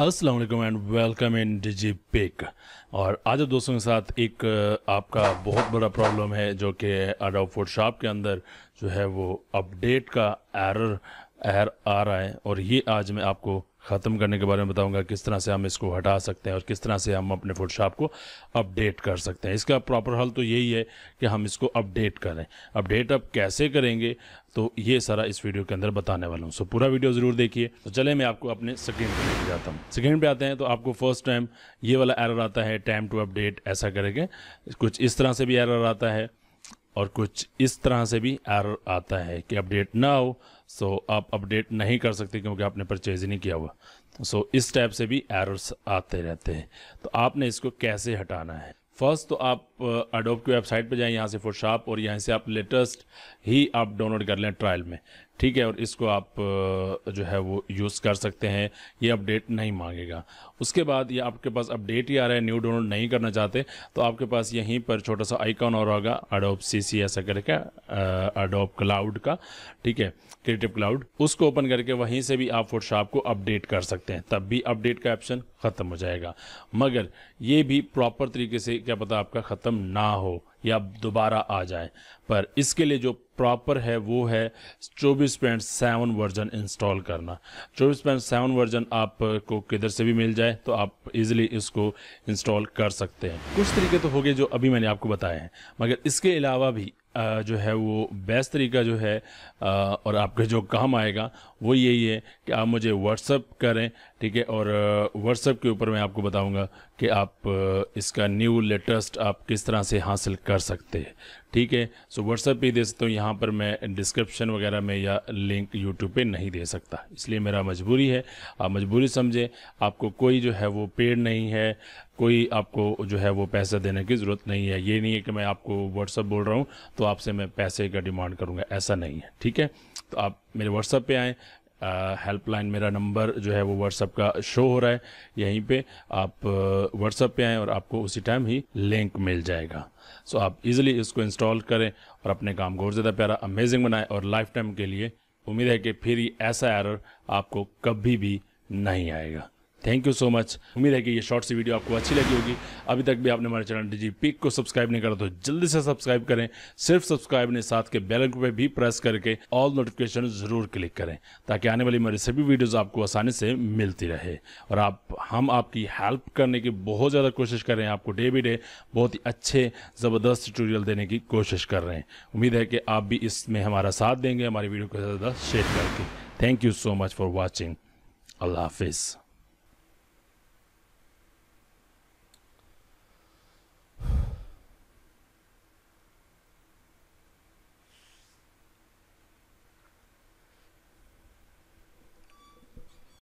Aslam and welcome in Digi Pik और आज दोस्तों के साथ एक आपका बहुत बड़ा प्रॉब्लम है जो कि अडोब फोटोशॉप के अंदर जो है वो अपडेट का एरर एर आ रहा है और ये आज मैं आपको ख़त्म करने के बारे में बताऊंगा किस तरह से हम इसको हटा सकते हैं और किस तरह से हम अपने फोटोशॉप को अपडेट कर सकते हैं इसका प्रॉपर हल तो यही है कि हम इसको अपडेट करें अपडेट अब कैसे करेंगे तो ये सारा इस वीडियो के अंदर बताने वाला हूँ सो पूरा वीडियो ज़रूर देखिए तो चले मैं आपको अपने स्क्रीन पर लेके जाता हूँ स्क्रीन पर आते हैं तो आपको फर्स्ट टाइम ये वाला एरर आता है टाइम टू अपडेट ऐसा करेंगे कुछ इस तरह से भी एरर आता है और कुछ इस तरह से भी एरर आता है कि अपडेट ना हो सो आप अपडेट नहीं कर सकते क्योंकि आपने परचेज नहीं किया हुआ सो so, इस टाइप से भी एरर्स आते रहते हैं तो आपने इसको कैसे हटाना है फर्स्ट तो आप अडोप uh, की वेबसाइट पर जाएं यहाँ से फोटोशॉप और यहाँ से आप लेटेस्ट ही आप डाउनलोड कर लें ट्रायल में ठीक है और इसको आप जो है वो यूज़ कर सकते हैं ये अपडेट नहीं मांगेगा उसके बाद ये आपके पास अपडेट ही आ रहा है न्यू डाउनलोड नहीं करना चाहते तो आपके पास यहीं पर छोटा सा आइकॉन और होगा अडोप सी सी ऐसा करके अडोप क्लाउड का ठीक है क्रिएटिव क्लाउड उसको ओपन करके वहीं से भी आप फोटोशॉप को अपडेट कर सकते हैं तब भी अपडेट का ऑप्शन ख़त्म हो जाएगा मगर ये भी प्रॉपर तरीके से क्या पता आपका ख़त्म ना हो या दोबारा आ जाए पर इसके लिए जो प्रॉपर है वो है चौबीस पॉइंट सेवन वर्जन इंस्टॉल करना चौबीस पॉइंट सेवन वर्जन आपको किधर से भी मिल जाए तो आप इजीली इसको इंस्टॉल कर सकते हैं कुछ तरीके तो हो गए जो अभी मैंने आपको बताए हैं मगर इसके अलावा भी जो है वो बेस्ट तरीका जो है और आपके जो काम आएगा वो यही है कि आप मुझे व्हाट्सअप करें ठीक है और व्हाट्सएप के ऊपर मैं आपको बताऊंगा कि आप इसका न्यू लेटेस्ट आप किस तरह से हासिल कर सकते हैं ठीक है सो व्हाट्सएप पे दे सकते हो यहाँ पर मैं डिस्क्रिप्शन वगैरह में या लिंक यूट्यूब पे नहीं दे सकता इसलिए मेरा मजबूरी है आप मजबूरी समझें आपको कोई जो है वो पेड़ नहीं है कोई आपको जो है वो पैसा देने की ज़रूरत नहीं है ये नहीं है कि मैं आपको व्हाट्सअप बोल रहा हूँ तो आपसे मैं पैसे का डिमांड करूँगा ऐसा नहीं है ठीक है तो आप मेरे व्हाट्सअप पर आएँ हेल्पलाइन मेरा नंबर जो है वो व्हाट्सअप का शो हो रहा है यहीं पे आप व्हाट्सअप पे आएँ और आपको उसी टाइम ही लिंक मिल जाएगा सो so, आप इजीली इसको इंस्टॉल करें और अपने काम को और ज़्यादा प्यारा अमेजिंग बनाएं और लाइफ टाइम के लिए उम्मीद है कि फिर ऐसा एरर आपको कभी भी नहीं आएगा थैंक यू सो मच उम्मीद है कि ये शॉर्ट सी वीडियो आपको अच्छी लगी होगी अभी तक भी आपने हमारे चैनल डीजी पिक को सब्सक्राइब नहीं करा तो जल्दी से सब्सक्राइब करें सिर्फ सब्सक्राइब ने साथ के बेल पे भी प्रेस करके ऑल नोटिफिकेशन जरूर क्लिक करें ताकि आने वाली मेरी सभी वीडियोज़ आपको आसानी से मिलती रहे और आप हम आपकी हेल्प करने की बहुत ज़्यादा कोशिश कर रहे हैं आपको डे बाई डे बहुत ही अच्छे ज़बरदस्त ट्यूटोरियल देने की कोशिश कर रहे हैं उम्मीद है कि आप भी इसमें हमारा साथ देंगे हमारी वीडियो को ज़्यादा शेयर करके thank you so much for watching अल्लाह हाफिज़